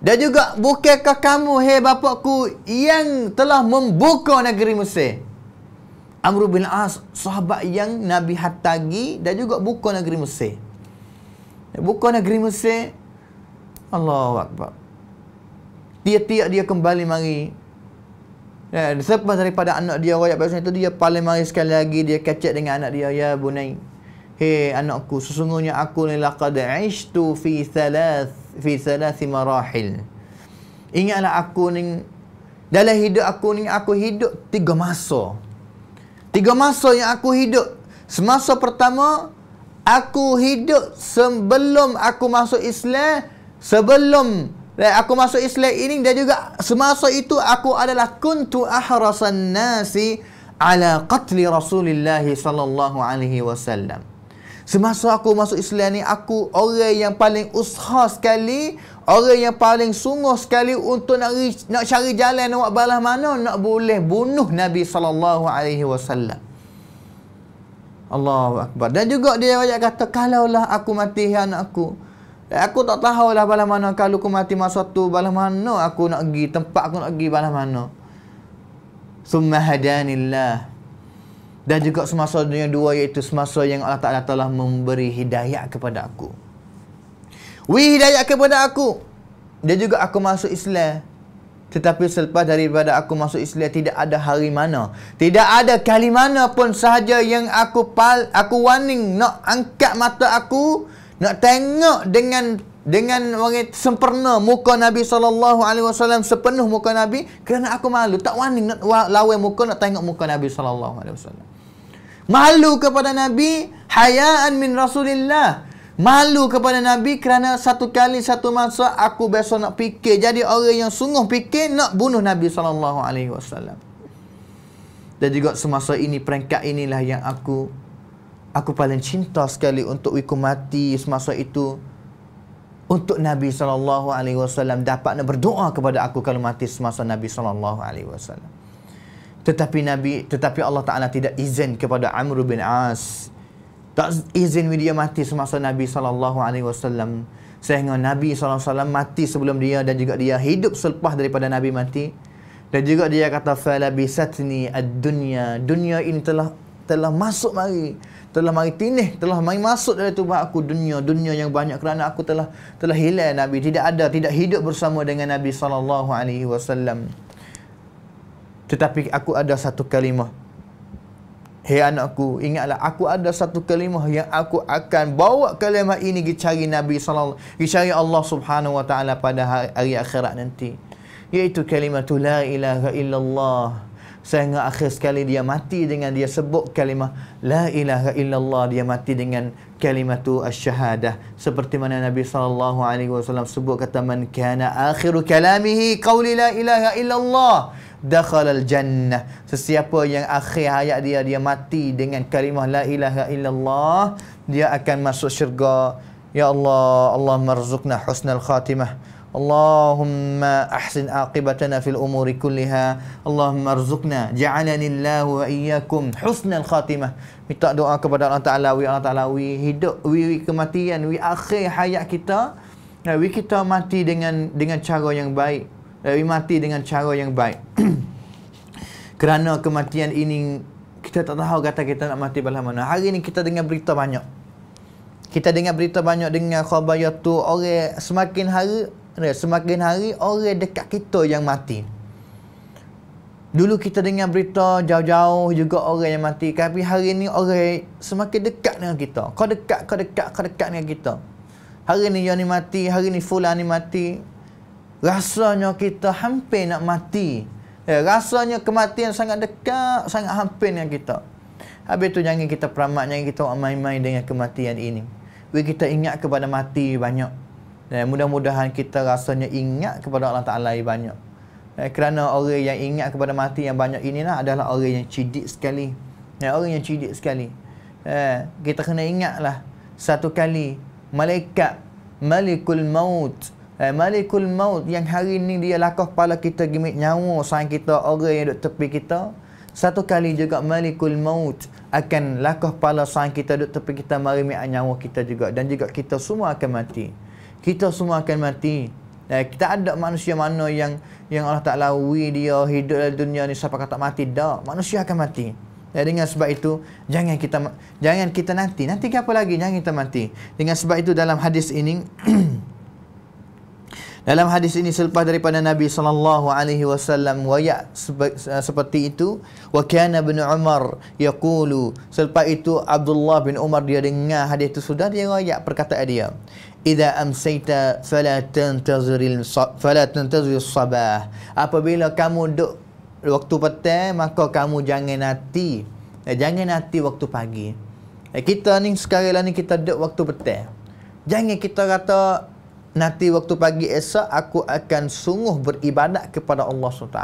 Dan juga bukankah kamu hei bapakku yang telah membuka negeri Mesir? Amr bin As, sahabat yang Nabi hatagi dan juga buka negeri Mesir. Buka negeri Mesir. Allahu akbar. Tiap-tiap dia kembali mari dan ya, selepas daripada anak dia royak pasal itu dia paling mari sekali lagi dia kecek dengan anak dia ya bunai. Hei anakku sesungguhnya aku ni laqad aishtu fi thalath fi thalath marahil. Ingatlah aku ni dalam hidup aku ni aku hidup tiga masa. Tiga masa yang aku hidup. Semasa pertama aku hidup sebelum aku masuk Islam, sebelum Baik, eh, aku masuk Islam ini dan juga semasa itu aku adalah kuntu ahrasan nasi ala qatli Rasulullah sallallahu alaihi wasallam. Semasa aku masuk Islam ni aku orang yang paling usaha sekali, orang yang paling sungguh sekali untuk nak nak cari jalan nak balas mana nak boleh bunuh Nabi sallallahu alaihi wasallam. Allahu akbar. Dan juga dia banyak kata kalaulah aku mati ya anakku, Eh, aku tak tahu lah balas mana kalau aku mati masa tu balas mana aku nak pergi tempat aku nak pergi balas mana. Summa hadanillah. Dan juga semasa dunia dua iaitu semasa yang Allah Ta'ala telah memberi hidayah kepada aku. Wih hidayah kepada aku. Dan juga aku masuk Islam. Tetapi selepas daripada aku masuk Islam tidak ada hari mana. Tidak ada kali mana pun sahaja yang aku pal, aku warning nak angkat mata Aku nak tengok dengan dengan orang sempurna muka Nabi sallallahu alaihi wasallam sepenuh muka Nabi kerana aku malu tak wani nak lawan muka nak tengok muka Nabi sallallahu alaihi wasallam malu kepada Nabi hayaan min rasulillah malu kepada Nabi kerana satu kali satu masa aku biasa nak fikir jadi orang yang sungguh fikir nak bunuh Nabi sallallahu alaihi wasallam dan juga semasa ini peringkat inilah yang aku aku paling cinta sekali untuk wiku mati semasa itu untuk Nabi sallallahu alaihi wasallam dapat nak berdoa kepada aku kalau mati semasa Nabi sallallahu alaihi wasallam tetapi Nabi tetapi Allah Taala tidak izin kepada Amr bin As tak izin dia mati semasa Nabi sallallahu alaihi wasallam sehingga Nabi sallallahu alaihi wasallam mati sebelum dia dan juga dia hidup selepas daripada Nabi mati dan juga dia kata fala bisatni ad-dunya dunia ini telah telah masuk mari telah mari tinih telah mari masuk dalam tubuh aku dunia dunia yang banyak kerana aku telah telah hilang nabi tidak ada tidak hidup bersama dengan nabi sallallahu alaihi wasallam tetapi aku ada satu kalimah Hei anakku, ingatlah aku ada satu kalimah yang aku akan bawa kalimah ini pergi cari Nabi sallallahu alaihi cari Allah Subhanahu wa taala pada hari, hari akhirat nanti. Yaitu kalimah la ilaha illallah sehingga akhir sekali dia mati dengan dia sebut kalimah la ilaha illallah dia mati dengan kalimah tu asyhadah seperti mana Nabi saw. alaihi sebut kata man kana akhiru kalamihi qauli la ilaha illallah dakhal al jannah sesiapa yang akhir hayat dia dia mati dengan kalimah la ilaha illallah dia akan masuk syurga ya Allah Allah marzukna husnal khatimah Allahumma اللهم أحسن عاقبتنا في الأمور Allahumma اللهم ارزقنا جعلني الله وإياكم حسن khatimah minta doa kepada Allah Ta'ala we Allah Ta'ala we hidup we, we kematian we akhir hayat kita eh, we kita mati dengan dengan cara yang baik eh, we mati dengan cara yang baik kerana kematian ini kita tak tahu kata kita nak mati belah mana hari ini kita dengar berita banyak kita dengar berita banyak dengan khabar tu orang semakin hari Semakin hari orang dekat kita yang mati Dulu kita dengar berita jauh-jauh juga orang yang mati Tapi hari ini orang semakin dekat dengan kita Kau dekat, kau dekat, kau dekat dengan kita Hari ini yang ni mati, hari ni fulan ni mati Rasanya kita hampir nak mati eh, Rasanya kematian sangat dekat, sangat hampir dengan kita Habis tu jangan kita peramat, jangan kita main-main dengan kematian ini Bila kita ingat kepada mati banyak dan eh, mudah-mudahan kita rasanya ingat kepada Allah Ta'ala yang banyak. Dan eh, kerana orang yang ingat kepada mati yang banyak inilah adalah orang yang cidik sekali. Dan eh, orang yang cidik sekali. Dan kita kena ingatlah satu kali malaikat malikul maut Eh, malikul maut yang hari ini dia lakuh kepala kita gimik nyawa sayang kita orang yang duduk tepi kita satu kali juga malikul maut akan lakuh kepala sayang kita duduk tepi kita marimik nyawa kita juga dan juga kita semua akan mati kita semua akan mati. Eh, kita ada manusia mana yang yang Allah Ta'ala wui dia hidup dalam dunia ni siapa kata mati. Tak. Manusia akan mati. Eh, dengan sebab itu, jangan kita jangan kita nanti. Nanti ke apa lagi? Jangan kita mati. Dengan sebab itu dalam hadis ini, dalam hadis ini selepas daripada Nabi sallallahu alaihi wasallam wayak eh, seperti itu wa kana bin Umar yaqulu selepas itu Abdullah bin Umar dia dengar hadis itu sudah dia wayak perkataan dia Ida amsaita fala tantazuril fala tantazuril sabah. Apabila kamu duk waktu petang maka kamu jangan nanti. Eh, jangan nanti waktu pagi. Eh, kita ni sekarang lah ni kita duk waktu petang. Jangan kita kata nanti waktu pagi esok aku akan sungguh beribadat kepada Allah SWT.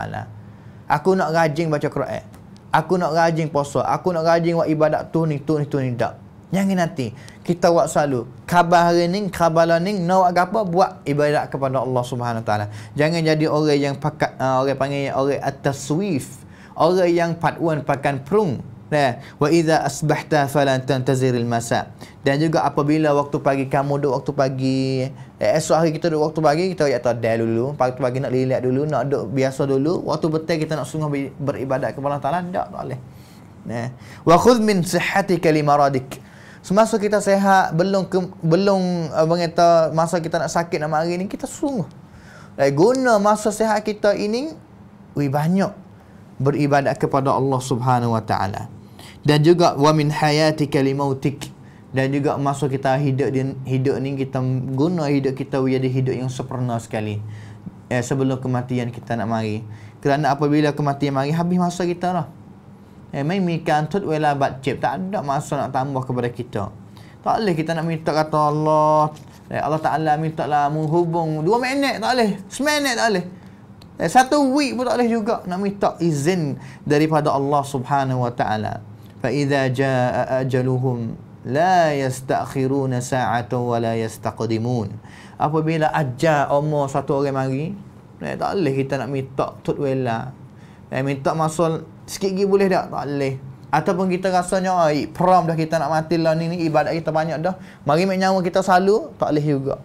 Aku nak rajin baca Quran. Aku nak rajin puasa. Aku nak rajin buat ibadat tu ni tu ni tu ni tak. Yang nanti kita buat selalu khabar hari ni khabar lah ni nak buat apa buat ibadat kepada Allah Subhanahu taala. Jangan jadi orang yang pakat uh, orang panggil orang atas swif, orang yang patuan pakan prung. Nah, wa idza asbahta falan tantaziril masa. Dan juga apabila waktu pagi kamu duduk waktu pagi, eh, esok hari kita duduk waktu pagi, kita ayat tadi dulu, waktu pagi nak lilit dulu, nak duduk biasa dulu, waktu betul kita nak sungguh beribadat kepada Allah taala, tak boleh. Nah, wa khudh min sihhatika limaradik. Semasa kita sehat belum ke, belum eh, apa kata masa kita nak sakit nak hari ni kita sungguh. Eh, guna masa sehat kita ini we banyak beribadat kepada Allah Subhanahu Wa Taala. Dan juga wa min hayatika limautik dan juga masa kita hidup di hidup ni kita guna hidup kita menjadi hidup yang sempurna sekali. Eh, sebelum kematian kita nak mari. Kerana apabila kematian mari habis masa kita lah eh, ไม่มีการทดเวลาบาดเจ็บ tak ada masa nak tambah kepada kita tak boleh kita nak minta kata Allah eh, Allah Ta'ala minta lah menghubung dua minit tak boleh seminit tak boleh eh, satu week pun tak boleh juga nak minta izin daripada Allah Subhanahu Wa Ta'ala فَإِذَا جَاءَ أَجَلُهُمْ لَا يَسْتَأْخِرُونَ سَاعَةً وَلَا يَسْتَقْدِمُونَ apabila ajar umur satu orang mari eh, tak boleh kita nak minta tut wela eh, minta masa Sikit lagi boleh tak? Tak boleh. Ataupun kita rasanya, ah, ai, pram dah kita nak mati lah ni, ni ibadat kita banyak dah. Mari main nyawa kita selalu, tak boleh juga.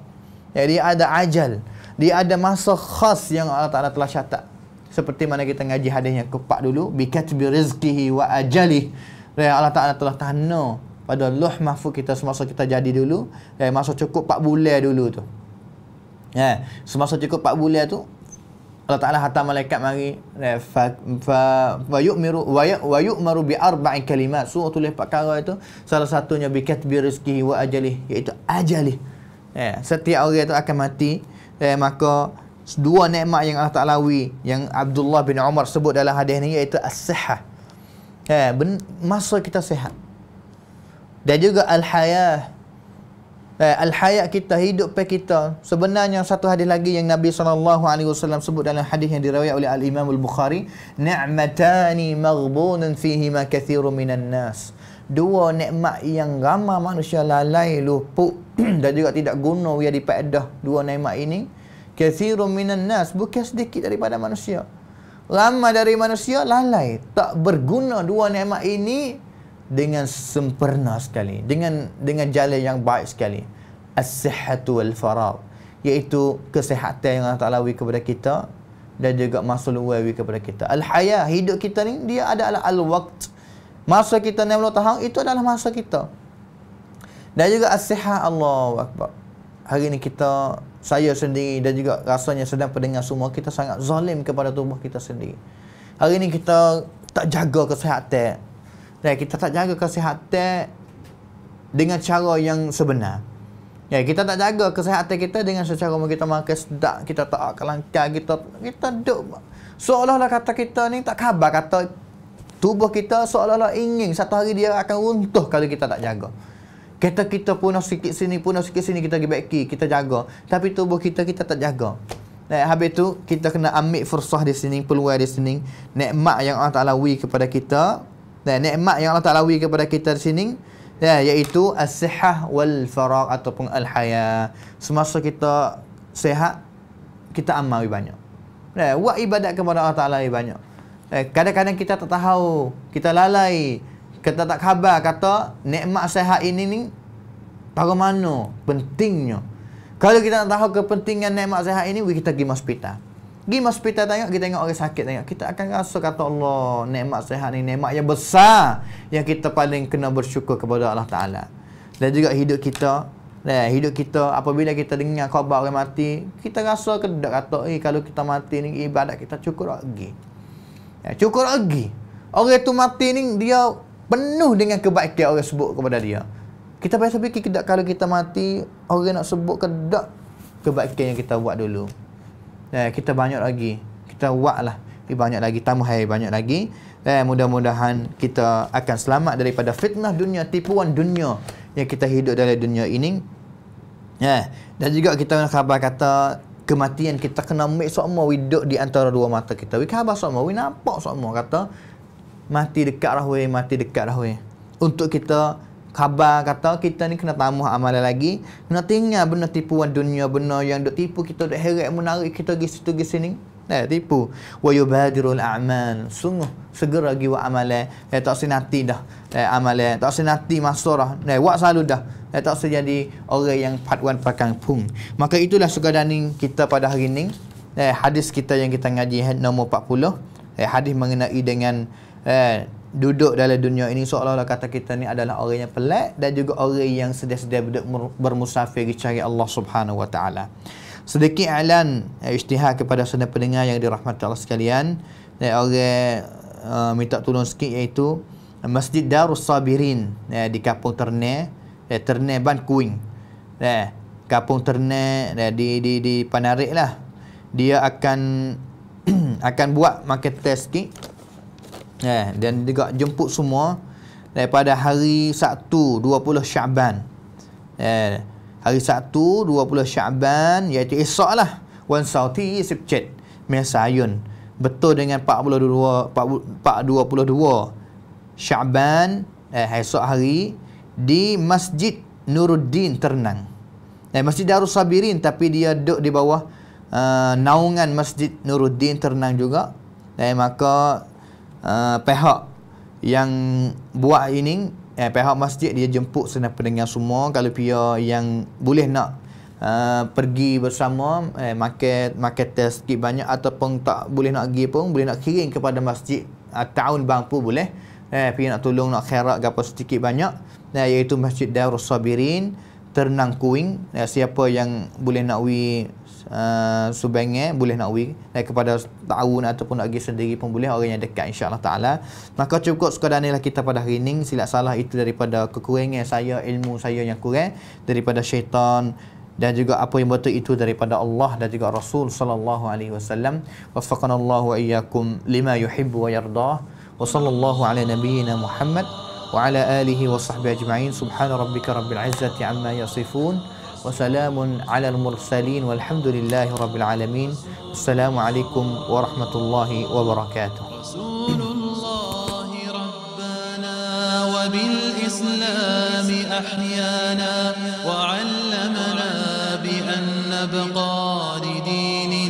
Jadi ya, ada ajal. Dia ada masa khas yang Allah Ta'ala telah syatat. Seperti mana kita ngaji hadis yang keempat dulu. Bikat bi rizkihi wa ajalih. Dan ya, Allah Ta'ala telah tanda pada loh mahfu kita semasa kita jadi dulu. Dan ya, masa cukup 4 bulan dulu tu. Ya, semasa cukup 4 bulan tu, Allah Taala hantar malaikat mari eh, fa fa yu'miru wa ya, wa yu'maru bi arba'i kalimat. Surah tu lepak itu salah satunya bi katbi rizqihi wa ajalih iaitu ajalih. Ya, setiap orang itu akan mati. Eh, maka dua nikmat yang Allah Taala wi yang Abdullah bin Umar sebut dalam hadis ni iaitu as-sihah. Eh, ben- masa kita sihat. Dan juga al-hayah Eh, Al-hayat kita, hidup pe kita. Sebenarnya satu hadis lagi yang Nabi SAW sebut dalam hadis yang diriwayat oleh Al-Imam Al-Bukhari. Ni'matani maghbunun fihima kathiru minan nas. Dua nikmat yang ramah manusia lalai, luput dan juga tidak guna yang dipadah dua nikmat ini. Kathiru minan nas. Bukan sedikit daripada manusia. Ramah dari manusia lalai. Tak berguna dua nikmat ini dengan sempurna sekali dengan dengan jalan yang baik sekali as-sihhatu wal farad iaitu kesihatan yang Allah Taala beri kepada kita dan juga masa luar kepada kita al-haya hidup kita ni dia adalah al-waqt masa kita ni Allah tahu itu adalah masa kita dan juga as-sihhat Allahu akbar hari ni kita saya sendiri dan juga rasanya sedang pendengar semua kita sangat zalim kepada tubuh kita sendiri hari ni kita tak jaga kesihatan Ya, kita tak jaga kesihatan dengan cara yang sebenar. Ya, kita tak jaga kesihatan kita dengan secara kita makan sedap, kita tak akan langkah, kita, kita duduk. Seolah-olah kata kita ni tak khabar kata tubuh kita seolah-olah ingin satu hari dia akan runtuh kalau kita tak jaga. Kita kita pun nak sikit sini, pun nak sikit sini kita gebeki, kita jaga. Tapi tubuh kita kita tak jaga. Nah, habis tu kita kena ambil fursah di sini, peluang di sini, nikmat yang Allah Taala wi kepada kita dan nikmat yang Allah Ta'ala wi kepada kita di sini ya, iaitu as-sihah wal farag ataupun al-haya. Semasa kita sehat kita amal banyak. Ya, buat ibadat kepada Allah Ta'ala banyak. Ya, kadang-kadang kita tak tahu, kita lalai, kita tak khabar kata nikmat sehat ini ni bagaimana pentingnya. Kalau kita tak tahu kepentingan nikmat sehat ini, kita pergi hospital. Pergi hospital tengok, kita tengok orang sakit tengok. Kita akan rasa kata Allah, nikmat sehat ni nikmat yang besar yang kita paling kena bersyukur kepada Allah Ta'ala. Dan juga hidup kita, eh, hidup kita apabila kita dengar khabar orang mati, kita rasa kedak tak kata, eh kalau kita mati ni ibadat kita cukup lagi. Ya, cukup lagi. Orang tu mati ni dia penuh dengan kebaikan orang sebut kepada dia. Kita biasa fikir kedak kalau kita mati, orang nak sebut kedak kebaikan yang kita buat dulu eh, kita banyak lagi kita wak lah. eh, banyak lagi tamu hai banyak lagi eh, mudah-mudahan kita akan selamat daripada fitnah dunia tipuan dunia yang kita hidup dalam dunia ini eh, dan juga kita khabar kata kematian kita kena mik semua widok di antara dua mata kita we khabar semua we nampak semua kata mati dekat rahwe mati dekat rahwe untuk kita khabar kata kita ni kena tamah amalan lagi kena tinggal benda tipuan dunia benda yang duk tipu kita duk heret menarik kita pergi situ pergi sini eh tipu wa yubadirul a'man sungguh segera pergi buat amalan eh tak senati dah eh amalan tak senati masalah eh buat selalu dah eh tak jadi orang yang patuan one pakang pung maka itulah segadaning kita pada hari ini eh hadis kita yang kita ngaji eh, nombor 40 eh hadis mengenai dengan eh duduk dalam dunia ini seolah-olah kata kita ni adalah orang yang pelat dan juga orang yang sedia-sedia bermusafir cari Allah Subhanahu wa taala. Sedikit alan eh, ijtihad kepada saudara pendengar yang dirahmati Allah sekalian dan eh, orang uh, minta tolong sikit iaitu Masjid Darus Sabirin eh, di Kampung Terne, eh, Terne Ban Kuin. Eh, Kampung Terne eh, di di di Panarik lah. Dia akan akan buat market test sikit Eh, dan juga jemput semua daripada hari Sabtu 20 Syaban. Eh, hari Sabtu 20 Syaban iaitu esok lah. Wan Sauti Sipcet Mesayun. Betul dengan 42, 422 Syaban eh, esok hari di Masjid Nuruddin Ternang. Eh, Masjid Darus Sabirin tapi dia duduk di bawah uh, naungan Masjid Nuruddin Ternang juga. Eh, maka Uh, pihak yang buat ini eh, pihak masjid dia jemput senapa dengan semua kalau pihak yang boleh nak uh, pergi bersama eh, market market test sikit banyak ataupun tak boleh nak pergi pun boleh nak kirim kepada masjid uh, tahun bangpu boleh eh pihak nak tolong nak khairat gapo sedikit banyak eh, iaitu masjid Darussabirin Ternang Kuing eh, siapa yang boleh nak wi uh, ah, Subengeh boleh nak pergi eh, naik kepada tahun ataupun nak pergi sendiri pun boleh orang yang dekat insyaAllah ta'ala maka cukup sekadar ni lah kita pada hari ni silap salah itu daripada kekurangan saya ilmu saya yang kurang daripada syaitan dan juga apa yang betul itu daripada Allah dan juga Rasul sallallahu alaihi wasallam wasaqanallahu iyyakum lima yuhibbu wa yarda wa sallallahu ala nabiyyina muhammad وعلى آله وصحبه أجمعين سبحان ربك Rabbil العزة عما يصفون وسلام على المرسلين والحمد لله رب العالمين السلام عليكم ورحمة الله وبركاته رسول الله ربنا وبالإسلام أحيانا وعلمنا بأن نبقى لديننا